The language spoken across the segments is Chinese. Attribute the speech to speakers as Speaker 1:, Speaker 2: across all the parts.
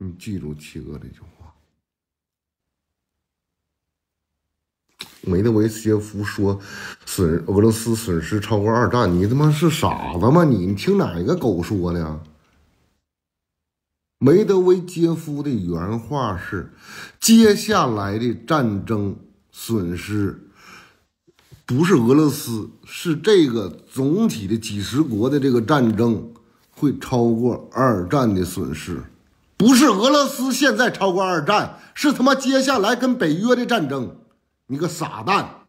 Speaker 1: 你记住七哥这句话，梅德韦杰夫说：“损俄罗斯损失超过二战。”你他妈是傻子吗？你你听哪个狗说的？梅德韦杰夫的原话是：“接下来的战争损失不是俄罗斯，是这个总体的几十国的这个战争会超过二战的损失。”不是俄罗斯现在超过二战，是他妈接下来跟北约的战争。你个傻蛋！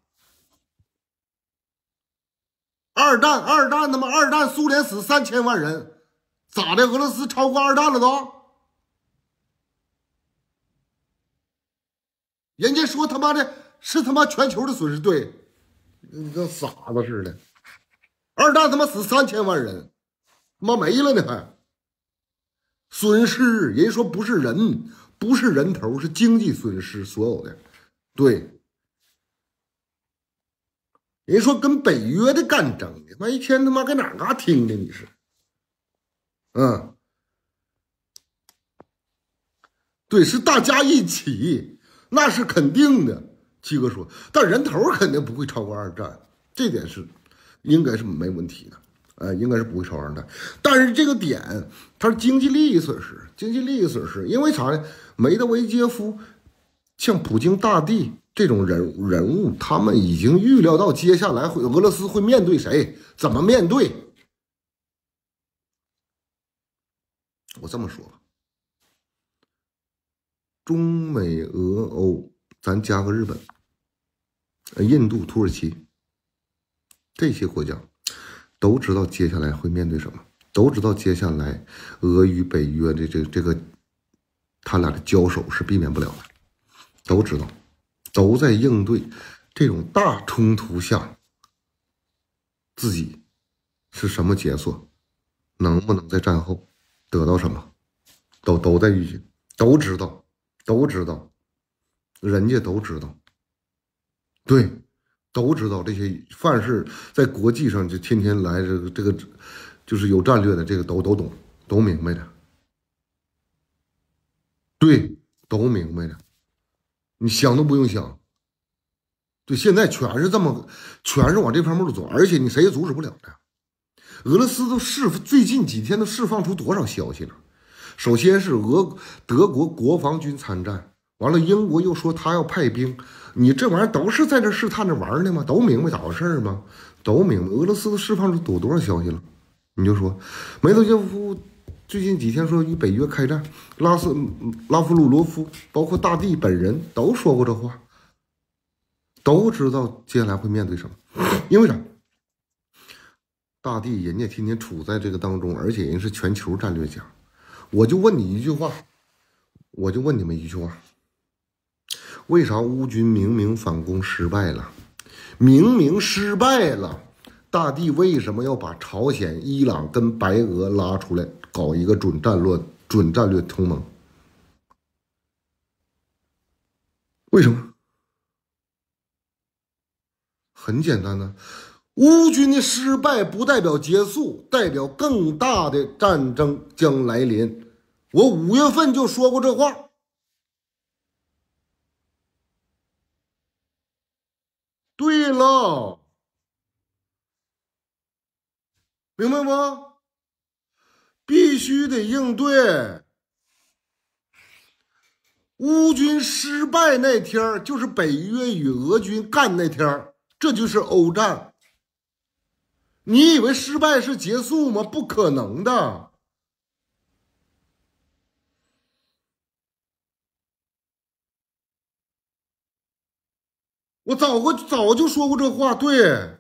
Speaker 1: 二战，二战，他妈二战，苏联死三千万人，咋的？俄罗斯超过二战了都？人家说他妈的是他妈全球的损失，对，你这傻子似的。二战他妈死三千万人，他妈没了呢还？损失，人说不是人，不是人头，是经济损失。所有的，对，人说跟北约的干争的，妈一天他妈搁哪嘎听的你是？嗯，对，是大家一起，那是肯定的。七哥说，但人头肯定不会超过二战，这点是，应该是没问题的。呃，应该是不会超量的，但是这个点它是经济利益损失，经济利益损失，因为啥呢？梅德韦杰夫像普京大帝这种人人物，他们已经预料到接下来会俄罗斯会面对谁，怎么面对？我这么说吧，中美俄欧，咱加个日本、印度、土耳其这些国家。都知道接下来会面对什么，都知道接下来俄与北约的这这个他俩的交手是避免不了的，都知道，都在应对这种大冲突下自己是什么角色，能不能在战后得到什么，都都在预，都知道，都知道，人家都知道，对。都知道这些范式在国际上就天天来这个这个，就是有战略的这个都都懂都明白的，对，都明白的，你想都不用想，对，现在全是这么，全是往这方面走，而且你谁也阻止不了的。俄罗斯都释最近几天都释放出多少消息了？首先是俄德国国防军参战，完了英国又说他要派兵。你这玩意儿都是在这试探着玩呢吗？都明白咋回事吗？都明白？俄罗斯都释放出多多少消息了？你就说，梅德韦夫最近几天说与北约开战，拉斯拉夫鲁罗夫包括大帝本人都说过这话，都知道接下来会面对什么。因为啥？大帝人家天天处在这个当中，而且人是全球战略家。我就问你一句话，我就问你们一句话。为啥乌军明明反攻失败了，明明失败了，大帝为什么要把朝鲜、伊朗跟白俄拉出来搞一个准战略、准战略同盟？为什么？很简单呢，乌军的失败不代表结束，代表更大的战争将来临。我五月份就说过这话。了，明白不？必须得应对。乌军失败那天儿，就是北约与俄军干那天儿，这就是欧战。你以为失败是结束吗？不可能的。我早过早就说过这话，对。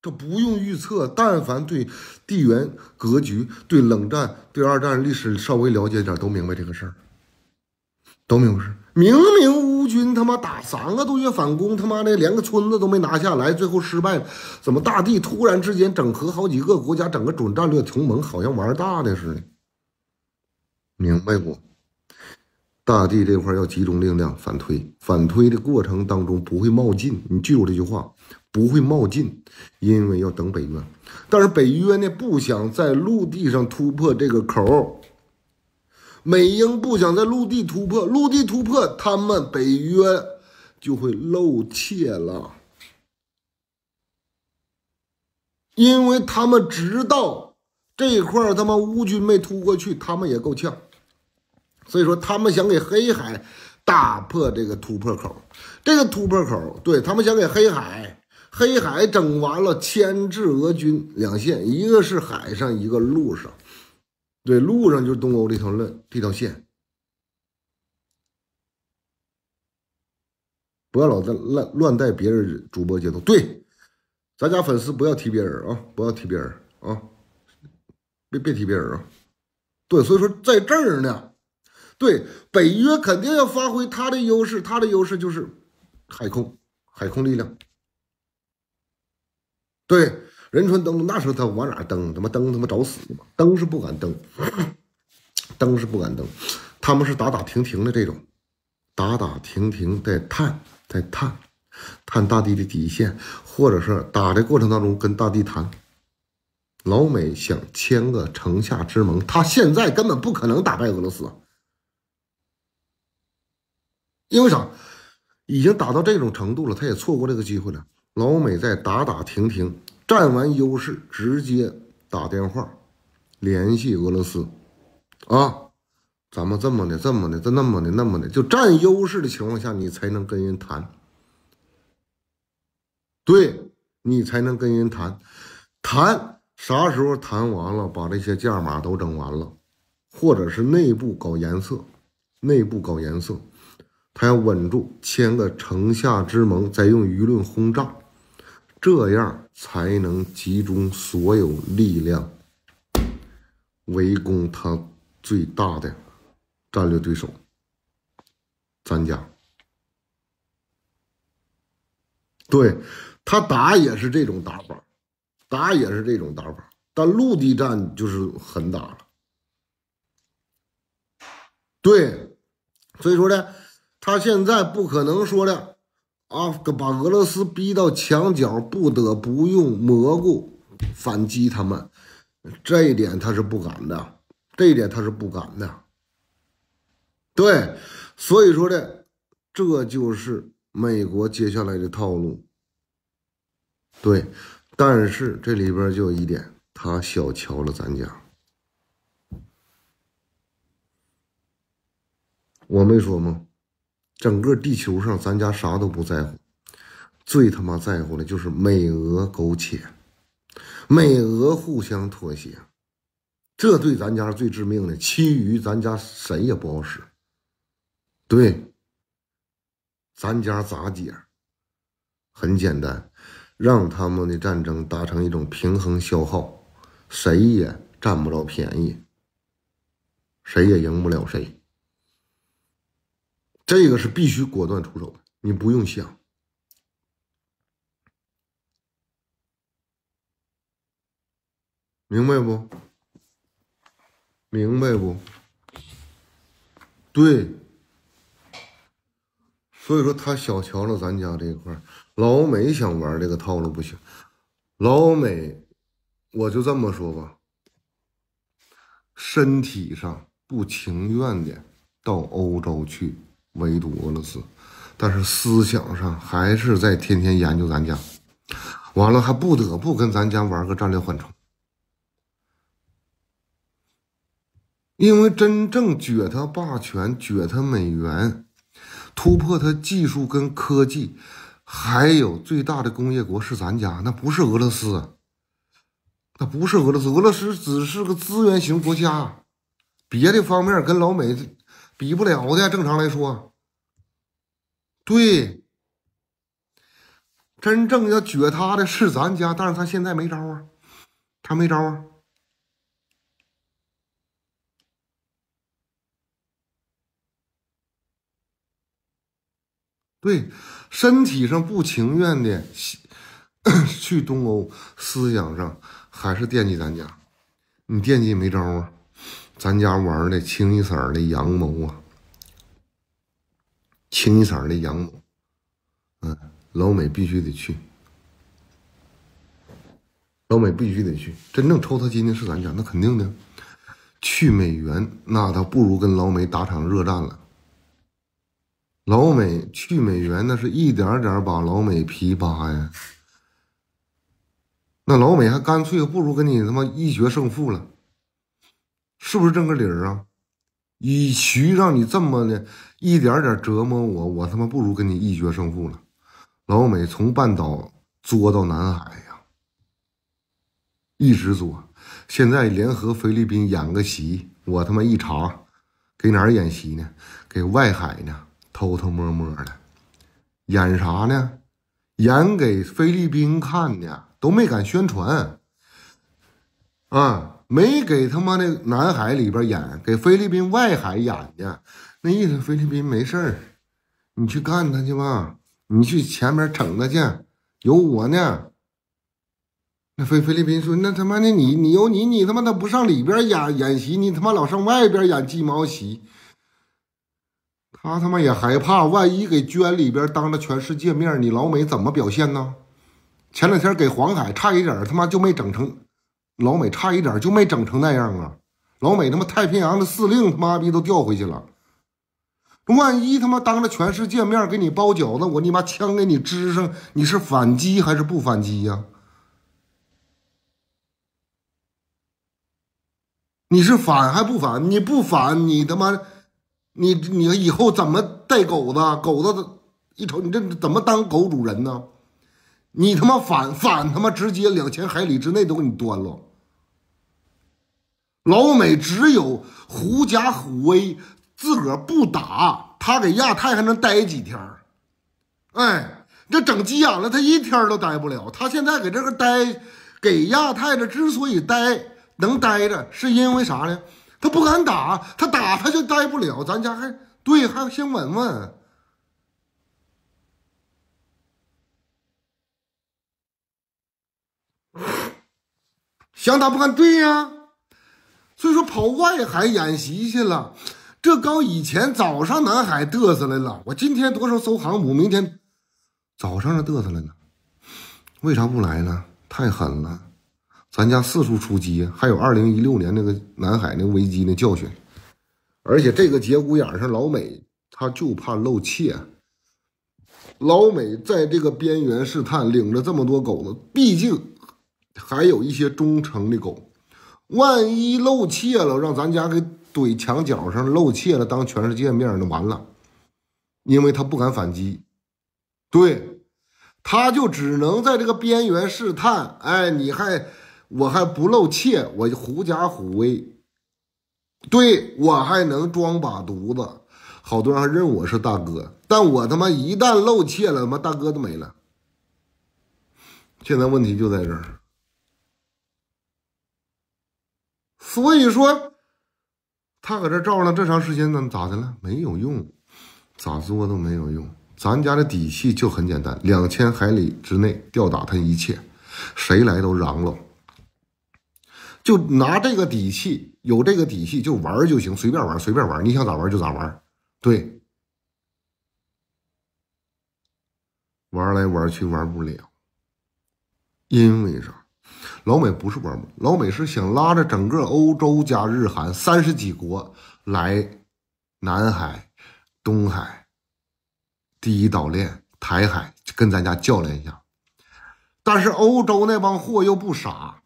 Speaker 1: 这不用预测，但凡对地缘格局、对冷战、对二战历史稍微了解点，都明白这个事儿，都明白事明明乌军他妈打三个多月反攻，他妈的连个村子都没拿下来，最后失败怎么大地突然之间整合好几个国家，整个准战略同盟，好像玩大的似的，明白不？大地这块要集中力量反推，反推的过程当中不会冒进。你记住这句话，不会冒进，因为要等北约。但是北约呢不想在陆地上突破这个口，美英不想在陆地突破，陆地突破他们北约就会露怯了，因为他们知道这块他妈乌军没突过去，他们也够呛。所以说，他们想给黑海打破这个突破口，这个突破口，对他们想给黑海黑海整完了，牵制俄军两线，一个是海上，一个陆上。对，路上就是东欧这条论这条线。不要老在乱乱带别人主播节奏，对，咱家粉丝不要提别人啊，不要提别人啊，别别提别人啊。对，所以说在这儿呢。对北约肯定要发挥它的优势，它的优势就是海空海空力量。对，仁川登陆那时候他往哪登？他妈登他妈找死嘛！登是不敢登，登是不敢登，他们是打打停停的这种，打打停停在探在探，探大地的底线，或者是打的过程当中跟大地谈。老美想签个城下之盟，他现在根本不可能打败俄罗斯。因为啥，已经打到这种程度了，他也错过这个机会了。老美在打打停停，占完优势，直接打电话联系俄罗斯，啊，咱们这么的，这么的，这那么的，那么的，就占优势的情况下，你才能跟人谈，对你才能跟人谈，谈啥时候谈完了，把这些价码都整完了，或者是内部搞颜色，内部搞颜色。他要稳住，签个城下之盟，再用舆论轰炸，这样才能集中所有力量围攻他最大的战略对手。咱家对他打也是这种打法，打也是这种打法，但陆地战就是狠打了。对，所以说呢。他现在不可能说了啊，把俄罗斯逼到墙角，不得不用蘑菇反击他们，这一点他是不敢的，这一点他是不敢的。对，所以说呢，这就是美国接下来的套路。对，但是这里边就有一点，他小瞧了咱家，我没说吗？整个地球上，咱家啥都不在乎，最他妈在乎的，就是美俄苟且，美俄互相妥协，这对咱家最致命的。其余咱家谁也不好使。对，咱家咋解？很简单，让他们的战争达成一种平衡消耗，谁也占不着便宜，谁也赢不了谁。这个是必须果断出手的，你不用想，明白不？明白不？对，所以说他小瞧了咱家这一块老美想玩这个套路不行，老美，我就这么说吧，身体上不情愿的到欧洲去。围堵俄罗斯，但是思想上还是在天天研究咱家，完了还不得不跟咱家玩个战略缓冲，因为真正撅他霸权、撅他美元、突破他技术跟科技，还有最大的工业国是咱家，那不是俄罗斯，那不是俄罗斯，俄罗斯只是个资源型国家，别的方面跟老美。比不了的，正常来说，对，真正要撅他的是咱家，但是他现在没招啊，他没招啊。对，身体上不情愿的 去东欧，思想上还是惦记咱家，你惦记没招啊？咱家玩的清一色的阳谋啊，清一色的阳谋，嗯，老美必须得去，老美必须得去，真正抽他筋的是咱家，那肯定的。去美元，那他不如跟老美打场热战了。老美去美元，那是一点点把老美皮扒呀，那老美还干脆不如跟你他妈一决胜负了。是不是正个理儿啊？与其让你这么的，一点点折磨我，我他妈不如跟你一决胜负了。老美从半岛作到南海呀，一直作。现在联合菲律宾演个习，我他妈一查，给哪儿演习呢？给外海呢，偷偷摸摸的演啥呢？演给菲律宾看的，都没敢宣传。嗯。没给他妈的南海里边演，给菲律宾外海演去，那意思菲律宾没事儿，你去干他去吧，你去前面整他去，有我呢。那菲菲律宾说，那他妈的你你有你，你他妈的不上里边演演习，你他妈老上外边演鸡毛棋。他他妈也害怕，万一给捐里边当着全世界面，你老美怎么表现呢？前两天给黄海差一点，他妈就没整成。老美差一点就没整成那样啊！老美他妈太平洋的司令他妈逼都调回去了，万一他妈当着全世界面给你包饺子，我你妈枪给你支上，你是反击还是不反击呀？你是反还不反？你不反，你他妈，你你以后怎么带狗子？狗子一瞅你这怎么当狗主人呢？你他妈反反他妈直接两千海里之内都给你端了！老美只有狐假虎威，自个儿不打，他给亚太还能待几天？哎，这整急眼了，他一天都待不了。他现在给这个待，给亚太的，之所以待能待着，是因为啥呢？他不敢打，他打他就待不了。咱家还对，还先稳稳，想打不敢对呀。所以说跑外海演习去了，这刚以前早上南海嘚瑟来了，我今天多少艘航母，明天早上还嘚瑟了呢？为啥不来呢？太狠了，咱家四处出击，还有2016年那个南海那个危机那教训，而且这个节骨眼上，老美他就怕露怯，老美在这个边缘试探，领着这么多狗子，毕竟还有一些忠诚的狗。万一露怯了，让咱家给怼墙角上，露怯了当全世界面，那完了。因为他不敢反击，对，他就只能在这个边缘试探。哎，你还我还不露怯，我狐假虎威，对我还能装把犊子，好多人还认我是大哥，但我他妈一旦露怯了，他妈大哥都没了。现在问题就在这儿。所以说，他搁这照了这长时间，那咋的了？没有用，咋做都没有用。咱家的底气就很简单，两千海里之内吊打他一切，谁来都嚷了。就拿这个底气，有这个底气就玩就行，随便玩，随便玩，你想咋玩就咋玩。对，玩来玩去玩不了，因为啥？老美不是玩儿老美是想拉着整个欧洲加日韩三十几国来南海、东海、第一岛链、台海跟咱家较量一下。但是欧洲那帮货又不傻，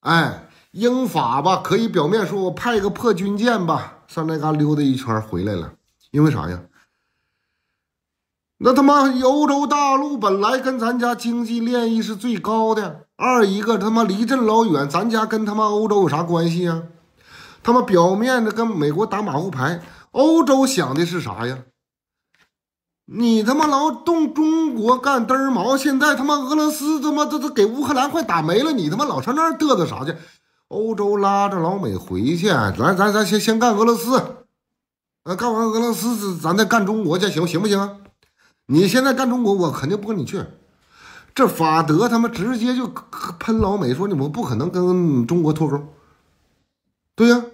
Speaker 1: 哎，英法吧可以表面说我派个破军舰吧上那嘎溜达一圈回来了，因为啥呀？那他妈欧洲大陆本来跟咱家经济利益是最高的，二一个他妈离这老远，咱家跟他妈欧洲有啥关系呀？他妈表面的跟美国打马虎牌，欧洲想的是啥呀？你他妈老动中国干嘚儿毛，现在他妈俄罗斯他妈这这给乌克兰快打没了，你他妈老上那儿嘚瑟啥去？欧洲拉着老美回去，咱咱咱先先干俄罗斯，呃，干完俄罗斯咱再干中国，去，行行不行啊？你现在干中国，我肯定不跟你去。这法德他妈直接就喷老美，说你们不可能跟中国脱钩。对呀，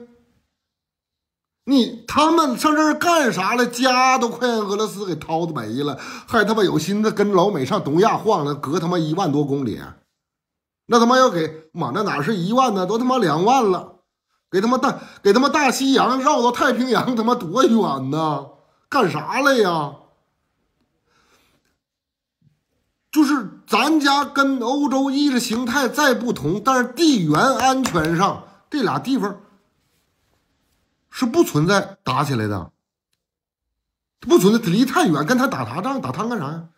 Speaker 1: 你他们上这儿干啥了？家都快让俄罗斯给掏的没了，还他妈有心思跟老美上东亚晃了，隔他妈一万多公里，那他妈要给妈那哪是一万呢，都他妈两万了，给他妈大给他妈大西洋绕到太平洋，他妈多远呢？干啥来呀？就是咱家跟欧洲意识形态再不同，但是地缘安全上这俩地方是不存在打起来的，不存在，离太远，跟他打啥仗？打他干啥呀？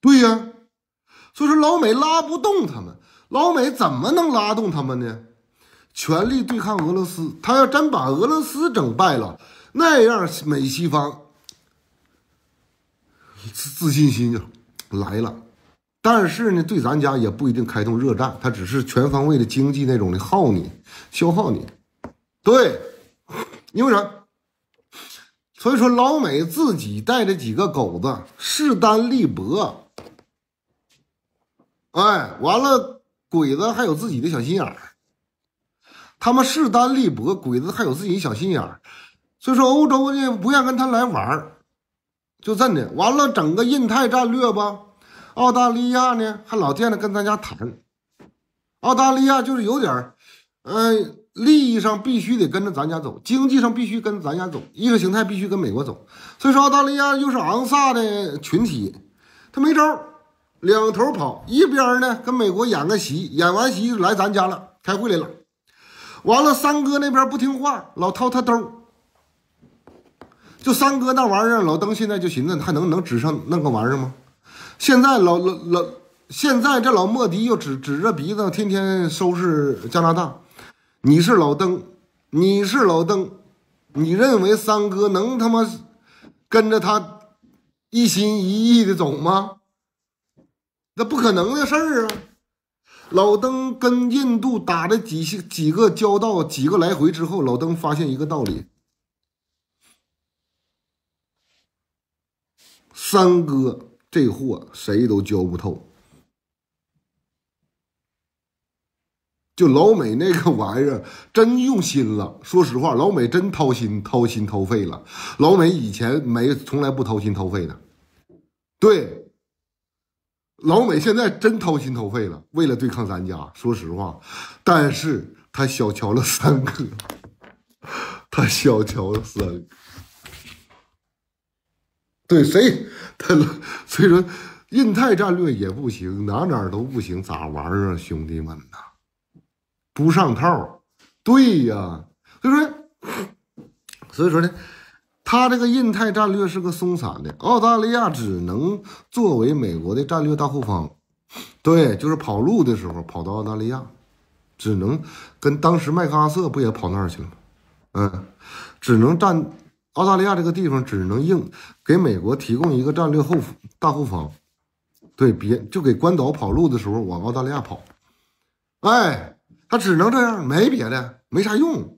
Speaker 1: 对呀，所以说老美拉不动他们，老美怎么能拉动他们呢？全力对抗俄罗斯，他要真把俄罗斯整败了，那样美西方自自信心就。来了，但是呢，对咱家也不一定开通热战，他只是全方位的经济那种的耗你，消耗你。对，因为啥？所以说老美自己带着几个狗子，势单力薄。哎，完了，鬼子还有自己的小心眼儿，他们势单力薄，鬼子还有自己小心眼儿，所以说欧洲呢，不愿跟他来玩儿，就这的完了。整个印太战略吧。澳大利亚呢，还老惦着跟咱家谈。澳大利亚就是有点儿，嗯，利益上必须得跟着咱家走，经济上必须跟咱家走，意识形态必须跟美国走。所以说，澳大利亚又是昂萨的群体，他没招儿，两头跑。一边呢跟美国演个戏，演完戏来咱家了，开会来了。完了，三哥那边不听话，老掏他兜就三哥那玩意儿，老登现在就寻思，还能能指上那个玩意儿吗？现在老老老，现在这老莫迪又指指着鼻子，天天收拾加拿大。你是老登，你是老登，你认为三哥能他妈跟着他一心一意的走吗？那不可能的事儿啊！老登跟印度打了几几个交道，几个来回之后，老登发现一个道理：三哥。这货谁都教不透，就老美那个玩意儿真用心了。说实话，老美真掏心掏心掏肺了。老美以前没从来不掏心掏肺的，对，老美现在真掏心掏肺了，为了对抗咱家。说实话，但是他小瞧了三个，他小瞧了三对谁？他所以说，印太战略也不行，哪哪都不行，咋玩啊，兄弟们呐？不上套对呀，所以说，所以说呢，他这个印太战略是个松散的，澳大利亚只能作为美国的战略大后方，对，就是跑路的时候跑到澳大利亚，只能跟当时麦克阿瑟不也跑那儿去了吗？嗯，只能站。澳大利亚这个地方只能硬给美国提供一个战略后大后方，对别就给关岛跑路的时候往澳大利亚跑，哎，他只能这样，没别的，没啥用。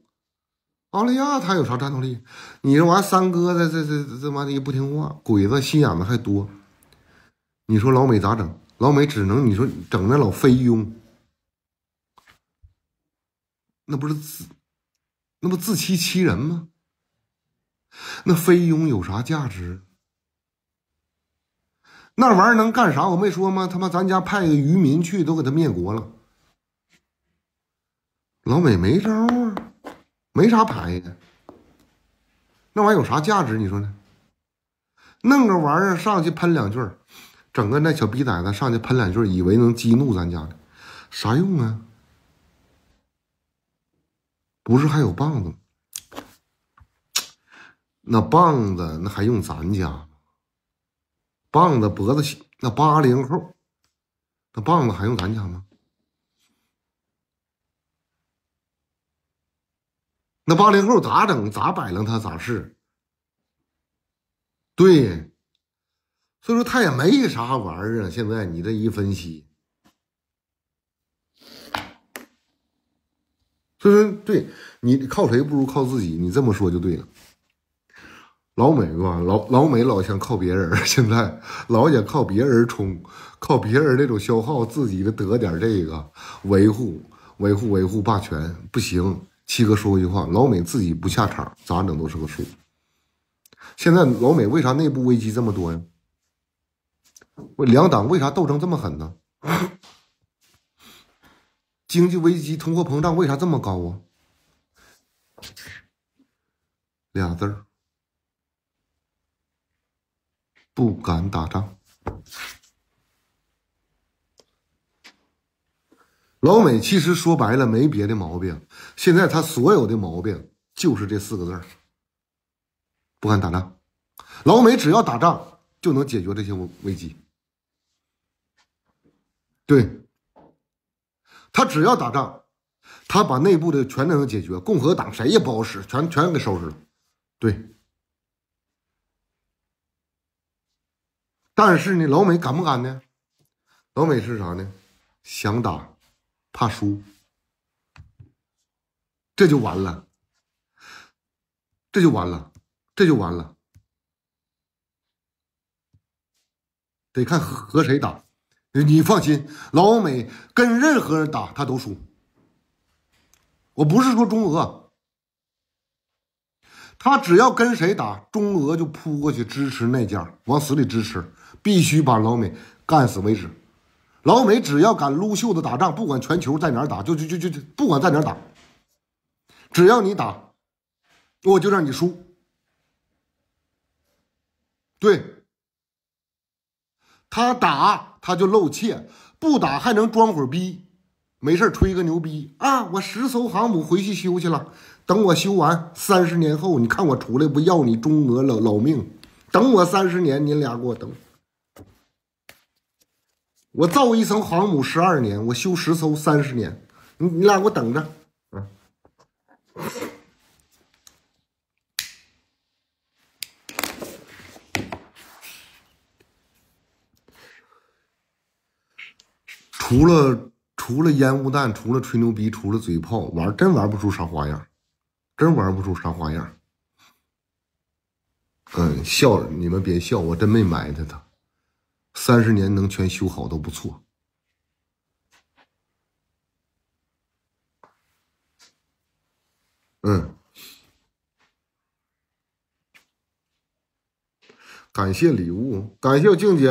Speaker 1: 澳大利亚他有啥战斗力？你这玩意三哥，这这这这妈的不听话，鬼子心眼子还多。你说老美咋整？老美只能你说整那老菲佣，那不是自那不自欺欺人吗？那飞佣有啥价值？那玩意儿能干啥？我没说吗？他妈，咱家派个渔民去，都给他灭国了。老美没招啊，没啥牌呀。那玩意儿有啥价值？你说呢？弄个玩意儿上去喷两句，整个那小逼崽子上去喷两句，以为能激怒咱家的，啥用啊？不是还有棒子吗？那棒子那还用咱家吗？棒子脖子细，那八零后，那棒子还用咱家吗？那八零后咋整？咋摆弄他咋是？对，所以说他也没啥玩意儿。现在你这一分析，所以说对你靠谁不如靠自己，你这么说就对了。老美吧，老老美老想靠别人，现在老想靠别人冲，靠别人那种消耗自己的得点这个维护维护维护霸权不行。七哥说一句话：老美自己不下场，咋整都是个输。现在老美为啥内部危机这么多呀？两党为啥斗争这么狠呢？经济危机、通货膨胀为啥这么高啊？俩字儿。不敢打仗，老美其实说白了没别的毛病，现在他所有的毛病就是这四个字儿：不敢打仗。老美只要打仗就能解决这些危机，对，他只要打仗，他把内部的全都能解决，共和党谁也不好使，全全给收拾了，对。但是呢，老美敢不敢呢？老美是啥呢？想打，怕输，这就完了，这就完了，这就完了，得看和谁打。你放心，老美跟任何人打他都输。我不是说中俄。他只要跟谁打，中俄就扑过去支持那家，往死里支持，必须把老美干死为止。老美只要敢撸袖子打仗，不管全球在哪儿打，就就就就不管在哪儿打，只要你打，我就让你输。对他打他就露怯，不打还能装会儿逼，没事吹个牛逼啊！我十艘航母回去修去了。等我修完三十年后，你看我出来不要你中俄老老命。等我三十年，你俩给我等。我造一艘航母十二年，我修十艘三十年，你你俩给我等着。嗯。除了除了烟雾弹，除了吹牛逼，除了嘴炮，玩真玩不出啥花样。真玩不出啥花样儿，嗯，笑，你们别笑，我真没埋汰他，三十年能全修好都不错，嗯，感谢礼物，感谢我静姐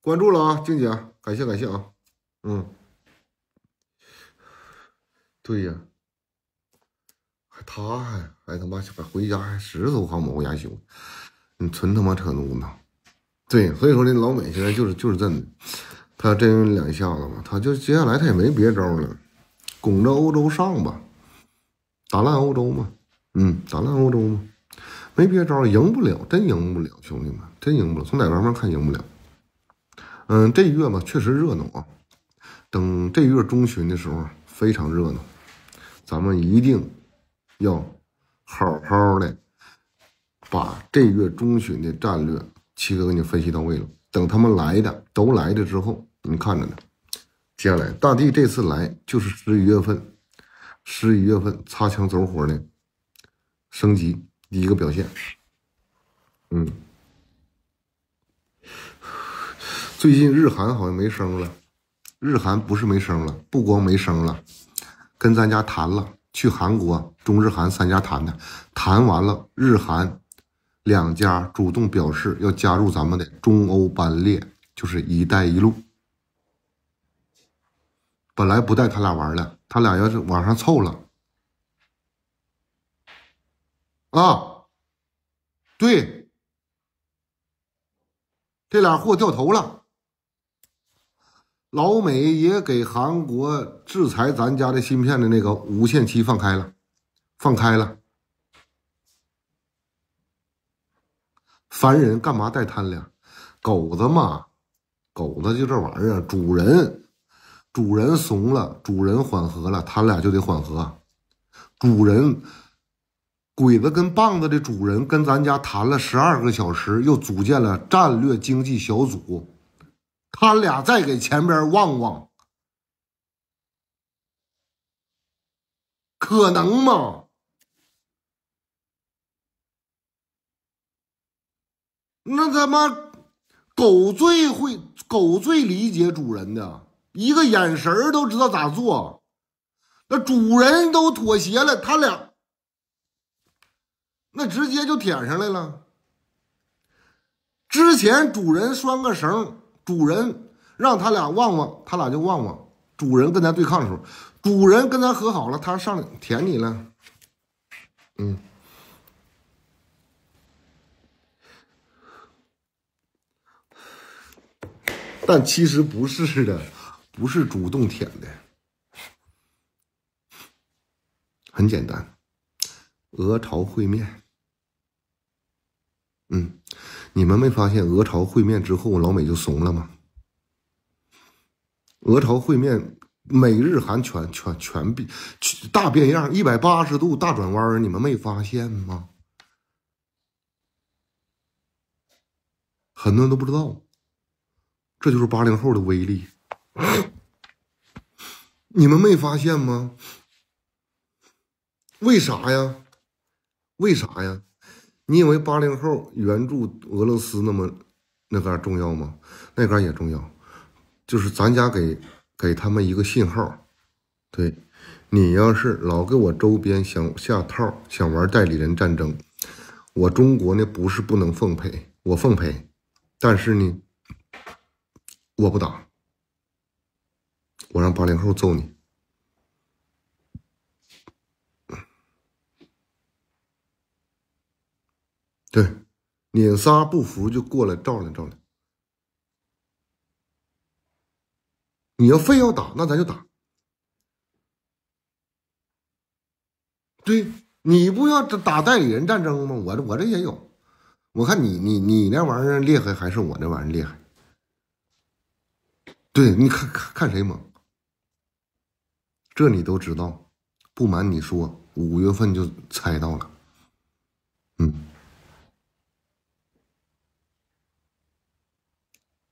Speaker 1: 关注了啊，静姐，感谢感谢啊，嗯，对呀。他还还他妈还回家还十艘航母回家修，你纯他妈扯犊子！对，所以说这老美现在就是就是这，他真有两下子嘛，他就接下来他也没别招了，拱着欧洲上吧，打烂欧洲嘛，嗯，打烂欧洲嘛，没别招，赢不了，真赢不了，兄弟们，真赢不了。从哪方面看赢不了？嗯，这月嘛确实热闹啊，等这月中旬的时候非常热闹，咱们一定。要好好的把这月中旬的战略，七哥给你分析到位了。等他们来的都来的之后，你看着呢。接下来，大地这次来就是十一月份，十一月份擦枪走火的升级第一个表现。嗯，最近日韩好像没声了，日韩不是没声了，不光没声了，跟咱家谈了，去韩国。中日韩三家谈的，谈完了，日韩两家主动表示要加入咱们的中欧班列，就是“一带一路”。本来不带他俩玩了，他俩要是往上凑了，啊，对，这俩货掉头了。老美也给韩国制裁咱家的芯片的那个无限期放开了。放开了，烦人干嘛带他俩？狗子嘛，狗子就这玩意儿。主人，主人怂了，主人缓和了，他俩就得缓和。主人，鬼子跟棒子的主人跟咱家谈了十二个小时，又组建了战略经济小组，他俩再给前边望望，可能吗？那他妈狗最会，狗最理解主人的一个眼神儿都知道咋做。那主人都妥协了，他俩那直接就舔上来了。之前主人拴个绳，主人让他俩旺旺，他俩就旺旺。主人跟他对抗的时候，主人跟他和好了，他上舔你了，嗯。但其实不是的，不是主动舔的。很简单，俄朝会面。嗯，你们没发现俄朝会面之后，老美就怂了吗？俄朝会面，美日韩全全全变，大变样，一百八十度大转弯，你们没发现吗？很多人都不知道。这就是八零后的威力，你们没发现吗？为啥呀？为啥呀？你以为八零后援助俄罗斯那么那嘎重要吗？那嘎也重要，就是咱家给给他们一个信号。对，你要是老给我周边想下套，想玩代理人战争，我中国呢不是不能奉陪，我奉陪，但是呢。我不打，我让八零后揍你。对，你仨不服就过来照量照量。你要非要打，那咱就打。对你不要打代理人战争吗？我这我这也有。我看你你你那玩意儿厉害，还是我那玩意儿厉害。对你看看看谁猛，这你都知道。不瞒你说，五月份就猜到了，嗯，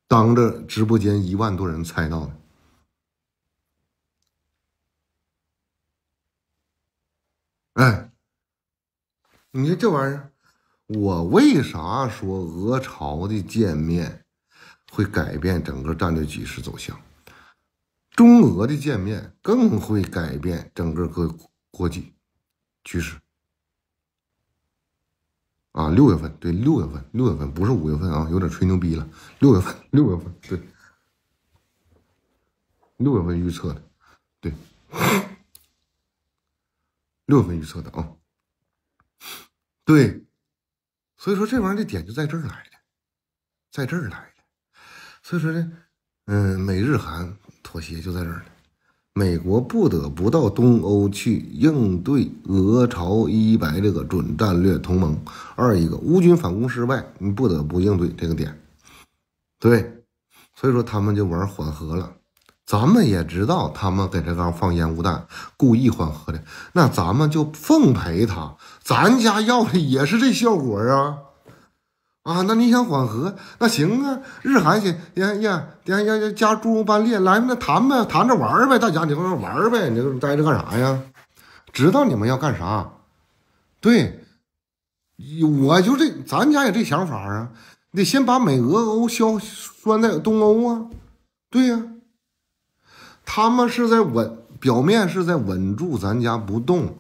Speaker 1: 当着直播间一万多人猜到了，哎，你说这玩意儿，我为啥说俄朝的见面？会改变整个战略局势走向，中俄的见面更会改变整个国国际局势。啊，六月份，对，六月份，六月份不是五月份啊，有点吹牛逼了。六月份，六月份，对，六月份预测的，对，六月份预测的啊，对，所以说这玩意儿的点就在这儿来的，在这儿来。所以说呢，嗯，美日韩妥协就在这儿美国不得不到东欧去应对俄朝伊白这个准战略同盟。二一个，乌军反攻失败，你不得不应对这个点。对，所以说他们就玩缓和了。咱们也知道他们给这儿放烟雾弹，故意缓和的。那咱们就奉陪他，咱家要的也是这效果啊。啊，那你想缓和？那行啊，日韩先，呀呀，呀呀要加猪班列来，那谈呗，谈着玩呗，大家你玩玩呗，你待着干啥呀？知道你们要干啥？对，我就这，咱家也这想法啊。得先把美俄欧拴在东欧啊，对呀，他们是在稳，表面是在稳住咱家不动，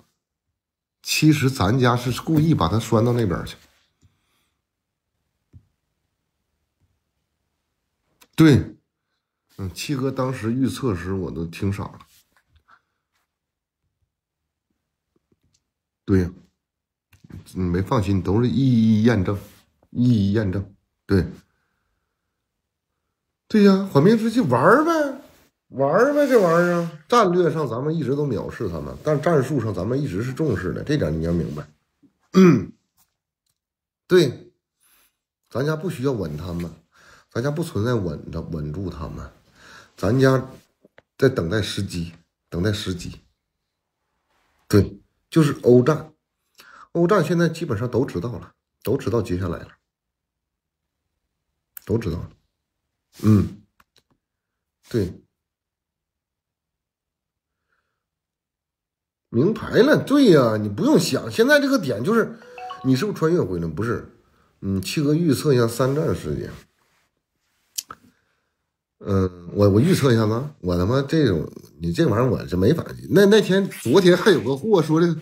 Speaker 1: 其实咱家是故意把他拴到那边去。对，嗯，七哥当时预测时，我都听傻了。对呀，你没放心，都是一一验证，一一验证。对，对呀，缓兵之计，玩儿呗，玩儿呗，这玩意儿。战略上咱们一直都藐视他们，但战术上咱们一直是重视的。这点你要明白。嗯，对，咱家不需要稳他们。咱家不存在稳着稳住他们，咱家在等待时机，等待时机。对，就是欧战，欧战现在基本上都知道了，都知道接下来了，都知道了。嗯，对，明牌了。对呀，你不用想，现在这个点就是你是不是穿越回来？不是，嗯，七哥预测一下三战时间。嗯，我我预测一下子，我他妈这种你这玩意儿我是没法。那那天昨天还有个货说的，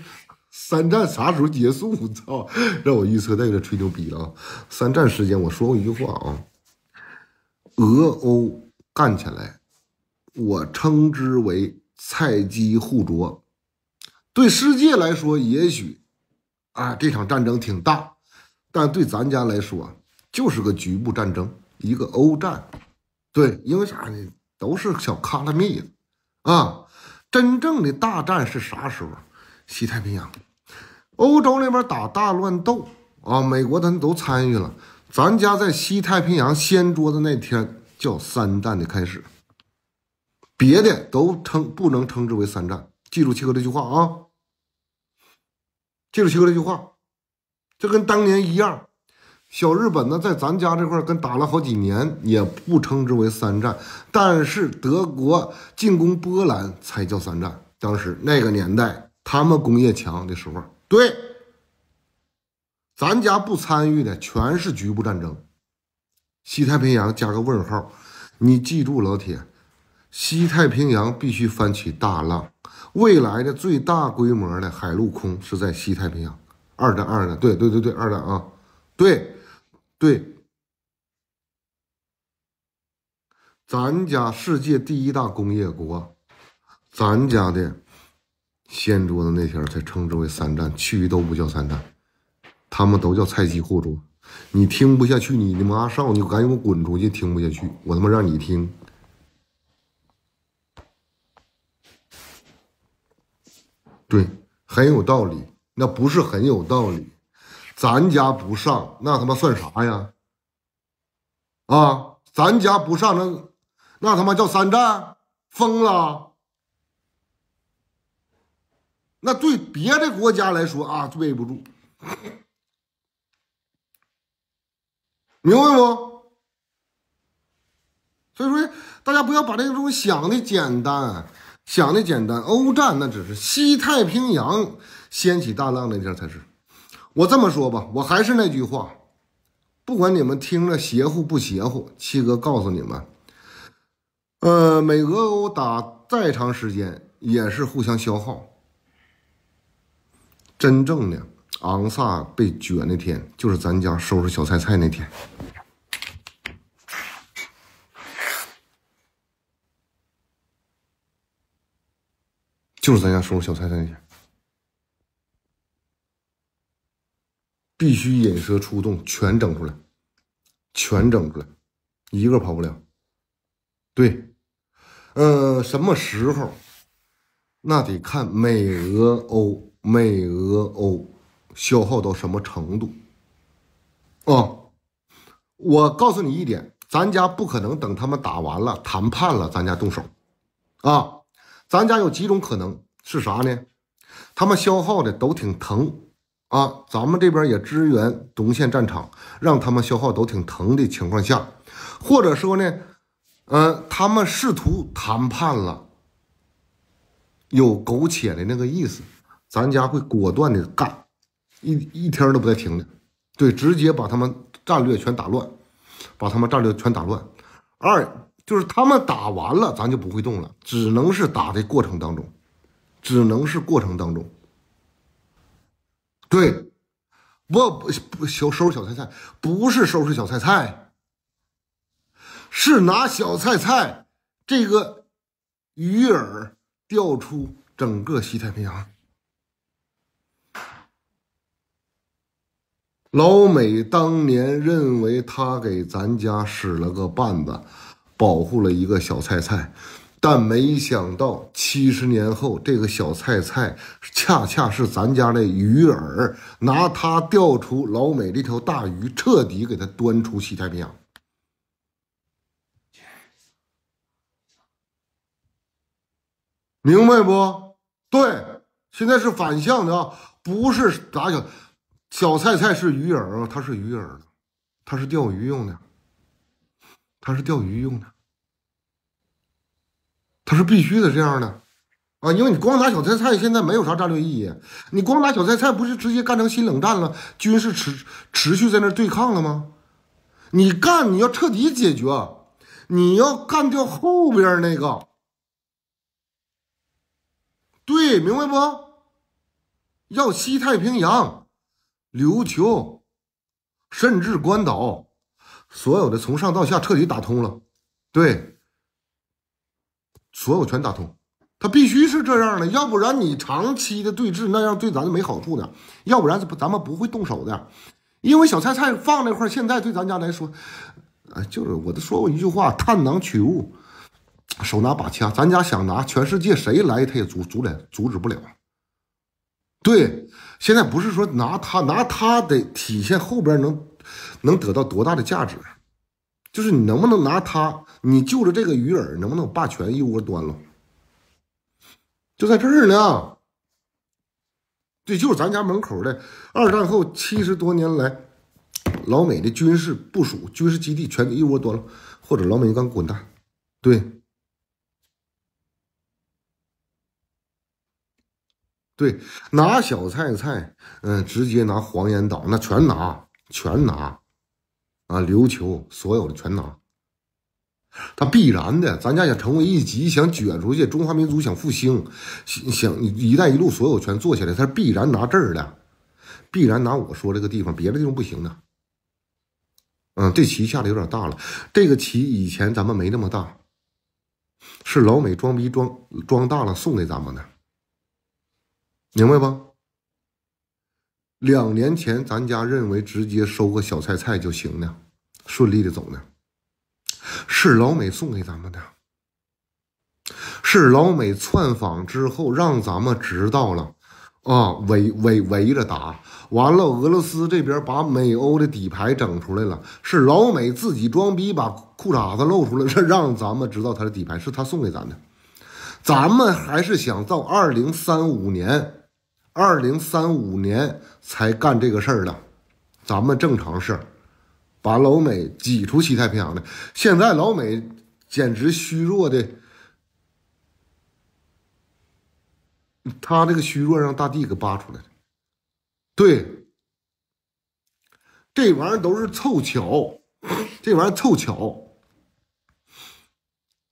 Speaker 1: 三战啥时候结束？我操！让我预测那个吹牛逼了。三战时间我说过一句话啊，俄欧干起来，我称之为菜鸡互啄。对世界来说，也许啊这场战争挺大，但对咱家来说就是个局部战争，一个欧战。对，因为啥呢？都是小卡拉蜜啊！真正的大战是啥时候？西太平洋，欧洲那边打大乱斗啊！美国他们都参与了。咱家在西太平洋掀桌子那天叫三战的开始，别的都称不能称之为三战。记住七哥这句话啊！记住七哥这句话，这跟当年一样。小日本呢，在咱家这块儿跟打了好几年，也不称之为三战。但是德国进攻波兰才叫三战。当时那个年代，他们工业强的时候，对，咱家不参与的全是局部战争。西太平洋加个问号，你记住，老铁，西太平洋必须翻起大浪。未来的最大规模的海陆空是在西太平洋。二战，二战，对对对对，二战啊，对。对，咱家世界第一大工业国，咱家的掀桌子那天才称之为三战，其余都不叫三战，他们都叫菜鸡互啄。你听不下去，你你妈少，你赶紧给我滚出去！听不下去，我他妈让你听。对，很有道理，那不是很有道理。咱家不上，那他妈算啥呀？啊，咱家不上，那那他妈叫山寨，疯了！那对别的国家来说啊，对不住，明白不？所以说，大家不要把这种想的简单，想的简单，欧战那只是西太平洋掀起大浪那天才是。我这么说吧，我还是那句话，不管你们听着邪乎不邪乎，七哥告诉你们，呃，美俄欧打再长时间也是互相消耗。真正的昂萨被撅那天，就是咱家收拾小菜菜那天，就是咱家收拾小菜菜那天。必须引蛇出洞，全整出来，全整出来，一个跑不了。对，嗯，什么时候？那得看美俄欧、美俄欧消耗到什么程度。哦，我告诉你一点，咱家不可能等他们打完了、谈判了，咱家动手。啊，咱家有几种可能是啥呢？他们消耗的都挺疼。啊，咱们这边也支援东线战场，让他们消耗都挺疼的情况下，或者说呢，嗯，他们试图谈判了，有苟且的那个意思，咱家会果断的干，一一天都不带停的，对，直接把他们战略全打乱，把他们战略全打乱。二就是他们打完了，咱就不会动了，只能是打的过程当中，只能是过程当中。对，我不不收收拾小菜菜，不是收拾小菜菜，是拿小菜菜这个鱼饵钓出整个西太平洋。老美当年认为他给咱家使了个绊子，保护了一个小菜菜。但没想到，七十年后，这个小菜菜恰恰是咱家的鱼饵，拿它钓出老美这条大鱼，彻底给它端出西太平洋。明白不？对，现在是反向的啊，不是打小小菜菜是鱼饵，它是鱼饵，它是钓鱼用的，它是钓鱼用的。他是必须得这样的啊，因为你光拿小菜菜，现在没有啥战略意义。你光拿小菜菜，不是直接干成新冷战了，军事持持续在那对抗了吗？你干，你要彻底解决，你要干掉后边那个。对，明白不？要西太平洋、琉球，甚至关岛，所有的从上到下彻底打通了。对。所有权打通，他必须是这样的，要不然你长期的对峙，那样对咱就没好处呢。要不然，咱们不会动手的，因为小菜菜放那块，现在对咱家来说，呃，就是我都说过一句话，探囊取物，手拿把掐，咱家想拿，全世界谁来他也阻阻拦阻止不了。对，现在不是说拿他拿他得体现后边能，能得到多大的价值。就是你能不能拿他？你就着这个鱼饵，能不能把全一窝端了？就在这儿呢。对，就是咱家门口的。二战后七十多年来，老美的军事部署、军事基地全给一窝端了，或者老美你滚蛋？对，对，拿小菜菜，嗯，直接拿黄岩岛，那全拿，全拿。啊，琉球所有的全拿，他必然的，咱家想成为一级，想卷出去，中华民族想复兴，想想一带一路所有全做起来，他必然拿这儿的，必然拿我说这个地方，别的地方不行的。嗯，这棋下的有点大了，这个棋以前咱们没那么大，是老美装逼装装大了送给咱们的，明白不？两年前，咱家认为直接收个小菜菜就行呢，顺利的走呢。是老美送给咱们的，是老美窜访之后让咱们知道了，啊，围围围着打完了，俄罗斯这边把美欧的底牌整出来了，是老美自己装逼把裤衩子露出来，这让咱们知道他的底牌是他送给咱的。咱们还是想到二零三五年。二零三五年才干这个事儿的，咱们正常事儿，把老美挤出西太平洋的。现在老美简直虚弱的，他这个虚弱让大地给扒出来了。对，这玩意儿都是凑巧，这玩意儿凑巧，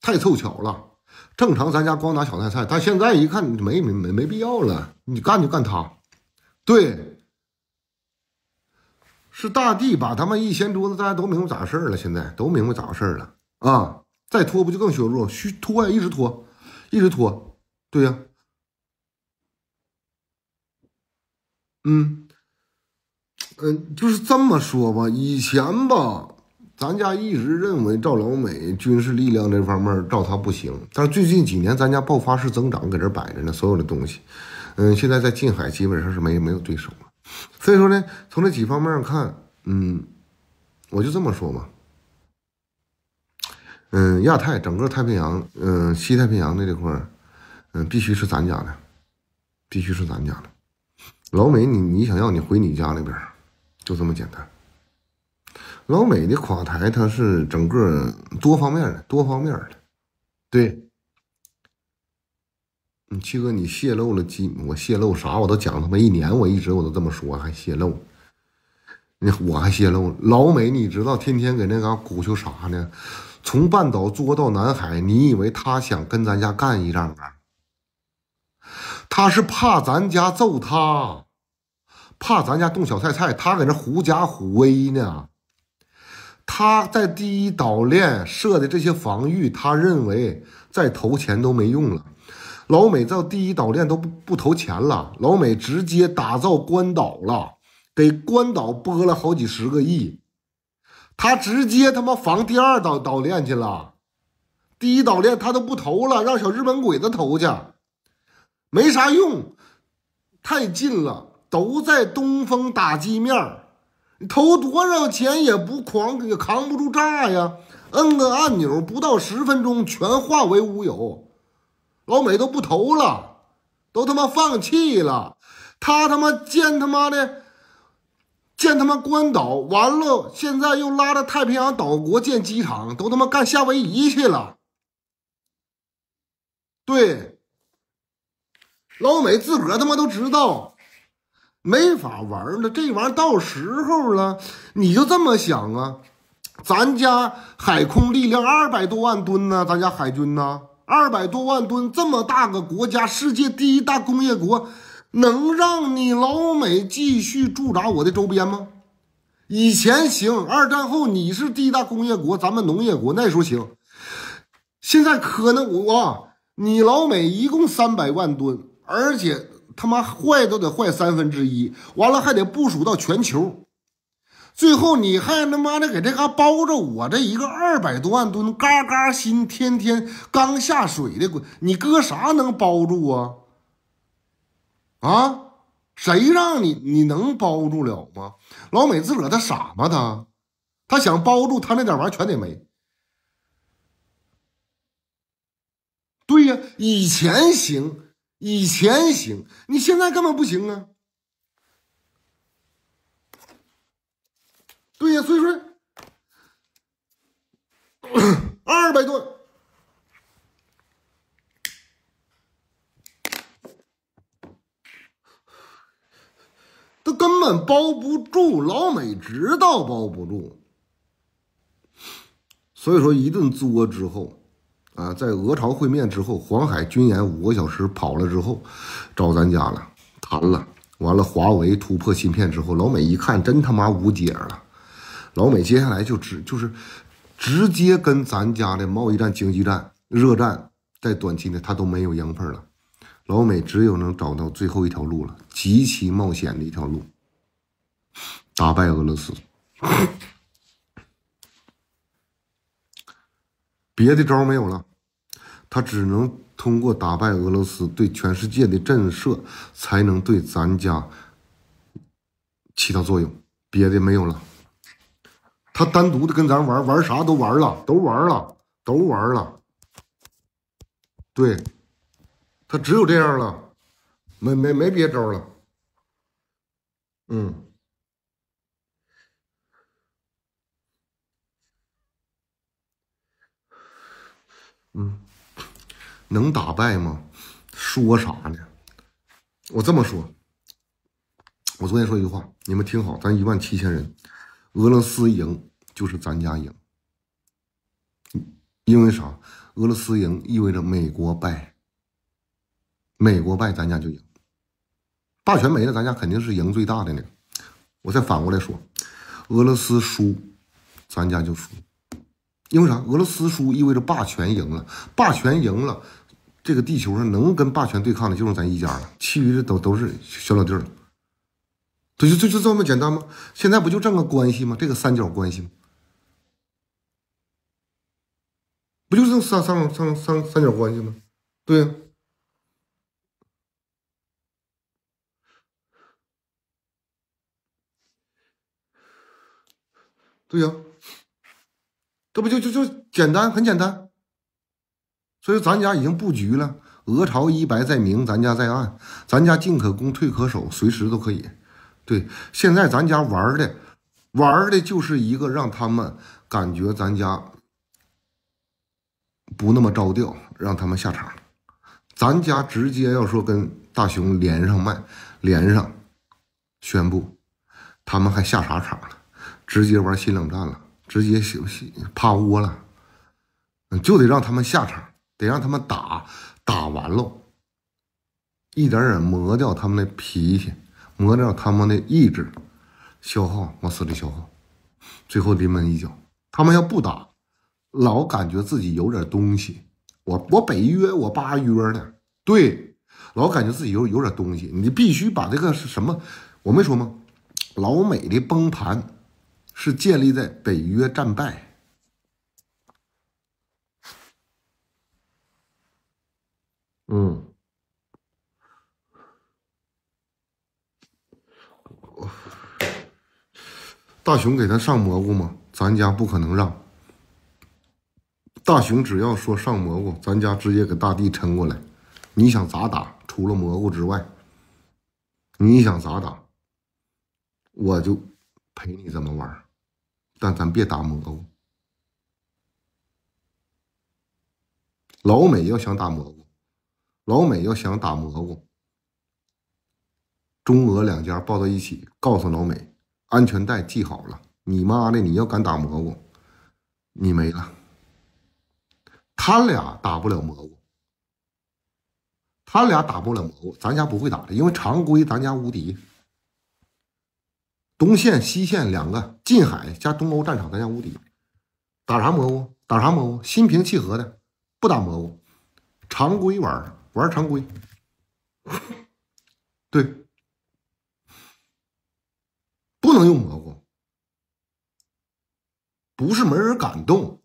Speaker 1: 太凑巧了。正常，咱家光拿小菜菜，他现在一看没没没没必要了，你干就干他，对，是大地把他们一掀桌子，大家都明白咋回事了。现在都明白咋回事了啊！再拖不就更削弱、虚拖呀，一直拖，一直拖，对呀，嗯嗯，就是这么说吧，以前吧。咱家一直认为，照老美军事力量这方面，照他不行。但是最近几年，咱家爆发式增长，搁这摆着呢。所有的东西，嗯，现在在近海基本上是没没有对手了。所以说呢，从这几方面看，嗯，我就这么说吧，嗯，亚太整个太平洋，嗯，西太平洋的这块，嗯，必须是咱家的，必须是咱家的。老美，你你想要你回你家那边，就这么简单。老美的垮台，它是整个多方面的，多方面的。对，你七哥，你泄露了机，我泄露啥？我都讲他妈一年，我一直我都这么说，还泄露，你我还泄露。老美，你知道天天给那嘎鼓秋啥呢？从半岛捉到南海，你以为他想跟咱家干一仗啊？他是怕咱家揍他，怕咱家动小菜菜，他搁那狐假虎威呢。他在第一岛链设的这些防御，他认为再投钱都没用了。老美在第一岛链都不不投钱了，老美直接打造关岛了，给关岛拨了好几十个亿。他直接他妈防第二岛岛链去了，第一岛链他都不投了，让小日本鬼子投去，没啥用，太近了，都在东风打击面儿。你投多少钱也不狂，也扛不住炸呀！摁个按钮，不到十分钟，全化为乌有。老美都不投了，都他妈放弃了。他他妈建他妈的，建他妈关岛完了，现在又拉着太平洋岛国建机场，都他妈干夏威夷去了。对，老美自个儿他妈都知道。没法玩了，这玩意儿到时候了，你就这么想啊？咱家海空力量二百多万吨呢，咱家海军呢二百多万吨，这么大个国家，世界第一大工业国，能让你老美继续驻扎我的周边吗？以前行，二战后你是第一大工业国，咱们农业国那时候行，现在可能我、啊。你老美一共三百万吨，而且。他妈坏都得坏三分之一，完了还得部署到全球，最后你还他妈的给这嘎包着我这一个二百多万吨嘎嘎新，天天刚下水的你搁啥能包住啊？啊？谁让你你能包住了吗？老美自个儿他傻吗？他他想包住他那点玩意全得没。对呀，以前行。以前行，你现在根本不行啊？对呀，所以说二百吨都根本包不住，老美知道包不住，所以说一顿作之后。啊，在俄朝会面之后，黄海军演五个小时跑了之后，找咱家了，谈了。完了，华为突破芯片之后，老美一看，真他妈无解了。老美接下来就直就是直接跟咱家的贸易战、经济战、热战，在短期内他都没有赢份了。老美只有能找到最后一条路了，极其冒险的一条路，打败俄罗斯。别的招没有了，他只能通过打败俄罗斯对全世界的震慑，才能对咱家起到作用。别的没有了，他单独的跟咱玩，玩啥都玩了，都玩了，都玩了。对，他只有这样了，没没没别招了。嗯。嗯，能打败吗？说啥呢？我这么说，我昨天说一句话，你们听好，咱一万七千人，俄罗斯赢就是咱家赢。因为啥？俄罗斯赢意味着美国败，美国败咱家就赢，大权没了，咱家肯定是赢最大的呢。我再反过来说，俄罗斯输，咱家就输。因为啥？俄罗斯输意味着霸权赢了，霸权赢了，这个地球上能跟霸权对抗的就剩咱一家了，其余的都都是小老弟了，对，就就就这么简单吗？现在不就这么个关系吗？这个三角关系吗？不就是三三三三三角关系吗？对呀，对呀。这不就就就简单，很简单。所以咱家已经布局了，鹅巢一白在明，咱家在暗，咱家进可攻，退可守，随时都可以。对，现在咱家玩的，玩的就是一个让他们感觉咱家不那么着调，让他们下场。咱家直接要说跟大熊连上麦，连上，宣布，他们还下啥场了？直接玩新冷战了。直接休息趴窝了，就得让他们下场，得让他们打，打完了，一点点磨掉他们的脾气，磨掉他们的意志，消耗往死里消耗，最后临门一脚。他们要不打，老感觉自己有点东西，我我北约我八约的，对，老感觉自己有有点东西，你必须把这个是什么，我没说吗？老美的崩盘。是建立在北约战败。嗯，大熊给他上蘑菇吗？咱家不可能让大熊。只要说上蘑菇，咱家直接给大地撑过来。你想咋打？除了蘑菇之外，你想咋打，我就陪你怎么玩。但咱别打蘑菇。老美要想打蘑菇，老美要想打蘑菇，中俄两家抱到一起，告诉老美：安全带系好了。你妈的，你要敢打蘑菇，你没了。他俩打不了蘑菇，他俩打不了蘑菇，咱家不会打的，因为常规，咱家无敌。东线、西线两个近海加东欧战场，咱家无敌。打啥蘑菇？打啥蘑菇？心平气和的，不打蘑菇，常规玩，玩常规。对，不能用蘑菇。不是没人敢动，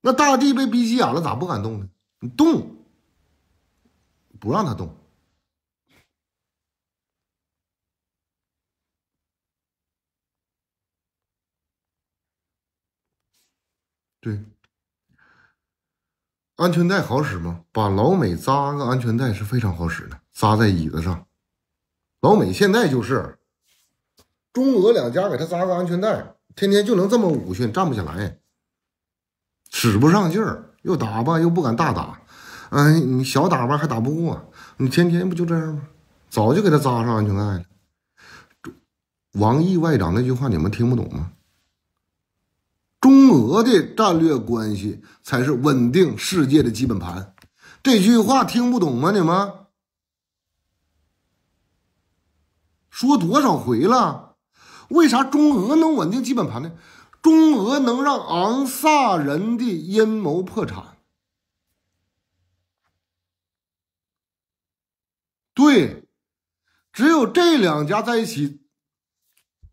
Speaker 1: 那大地被逼急眼了，咋不敢动呢？你动，不让他动。对，安全带好使吗？把老美扎个安全带是非常好使的，扎在椅子上。老美现在就是，中俄两家给他扎个安全带，天天就能这么武训，站不起来，使不上劲儿，又打吧又不敢大打，哎，你小打吧还打不过，你天天不就这样吗？早就给他扎上安全带了。王毅外长那句话你们听不懂吗？中俄的战略关系才是稳定世界的基本盘，这句话听不懂吗？你们说多少回了？为啥中俄能稳定基本盘呢？中俄能让昂萨人的阴谋破产？对，只有这两家在一起，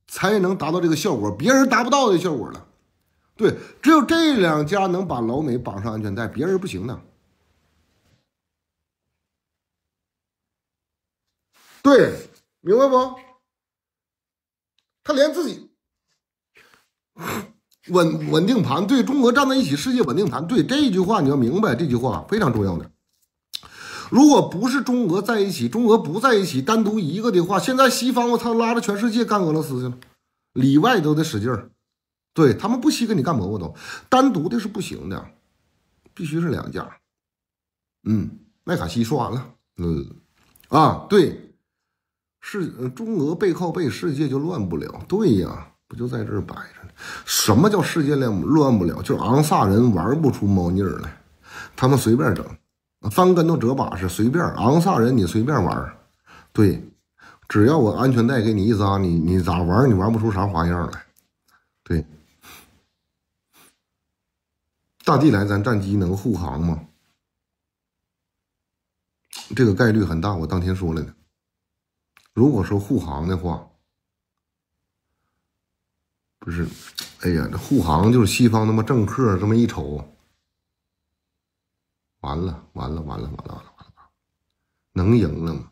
Speaker 1: 才能达到这个效果，别人达不到的效果了。对，只有这两家能把老美绑上安全带，别人不行呢。对，明白不？他连自己稳稳定盘，对中俄站在一起，世界稳定盘。对，这句话你要明白，这句话非常重要的。如果不是中俄在一起，中俄不在一起，单独一个的话，现在西方我操拉着全世界干俄罗斯去了，里外都得使劲儿。对他们不惜跟你干蘑菇都，单独的是不行的，必须是两家。嗯，麦卡锡说完了。嗯，啊，对，是中俄背靠背，世界就乱不了。对呀，不就在这儿摆着？什么叫世界乱乱不了？就是昂萨人玩不出猫腻儿来，他们随便整，翻跟头折把式，随便昂萨人你随便玩。对，只要我安全带给你一扎，你你咋玩你玩不出啥花样来。对。大地来，咱战机能护航吗？这个概率很大，我当天说了呢。如果说护航的话，不是，哎呀，这护航就是西方他妈政客这么一瞅，完了，完了，完了，完了，完了，完了，能赢了吗？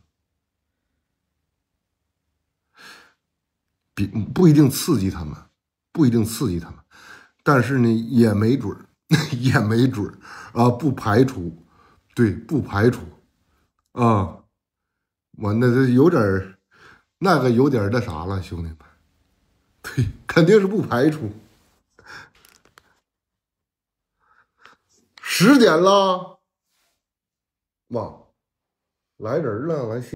Speaker 1: 比不一定刺激他们，不一定刺激他们，但是呢，也没准儿。也没准啊，不排除，对，不排除啊。我那这有点那个有点那啥了，兄弟们，对，肯定是不排除。十点了，妈，来人了，来。